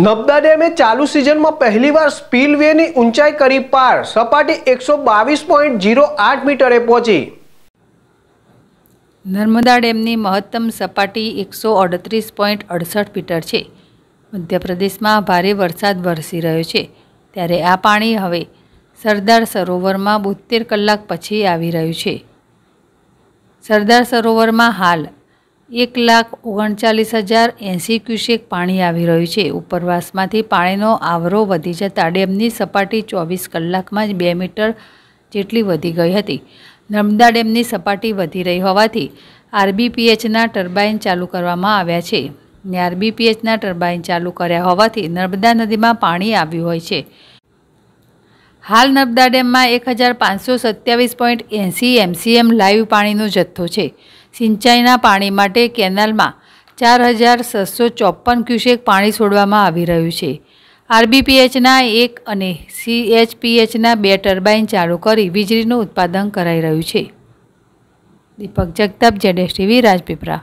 નબદા ડેમે ચાલુ સિઝનમાં પહેલીવાર સ્પીલવેની ઊંચાઈ કરી પાર સપાટી એકસો બાવીસ પોઈન્ટ જીરો આઠ મીટરે પહોંચી નર્મદા ડેમની મહત્તમ સપાટી એકસો અડત્રીસ પોઈન્ટ અડસઠ મીટર છે મધ્યપ્રદેશમાં ભારે વરસાદ વરસી રહ્યો છે ત્યારે આ પાણી હવે સરદાર સરોવરમાં બોતેર કલાક પછી આવી રહ્યું છે સરદાર સરોવરમાં હાલ એક લાખ ઓગણચાલીસ હજાર એંસી ક્યુસેક પાણી આવી રહ્યું છે ઉપરવાસમાંથી પાણીનો આવરો વધી જતાં ડેમની સપાટી ચોવીસ કલાકમાં જ બે મીટર જેટલી વધી ગઈ હતી નર્મદા ડેમની સપાટી વધી રહી હોવાથી આરબીપીએચના ટર્બાઇન ચાલુ કરવામાં આવ્યા છે ને આરબીપીએચના ટર્બાઇન ચાલુ કર્યા હોવાથી નર્મદા નદીમાં પાણી આવ્યું હોય છે હાલ નર્મદા ડેમમાં એક હજાર પાંચસો સત્યાવીસ પોઈન્ટ એંસી એમસીએમ લાઈવ પાણીનો જથ્થો છે સિંચાઈના પાણી માટે કેનાલમાં ચાર હજાર છસો ચોપન ક્યુસેક પાણી છોડવામાં આવી રહ્યું છે આરબીપીએચના એક અને સીએચપીએચના બે ટર્બાઇન ચાલુ કરી વીજળીનું ઉત્પાદન કરાઈ રહ્યું છે દીપક જગતાપ જેડેશ ટીવી રાજપીપરા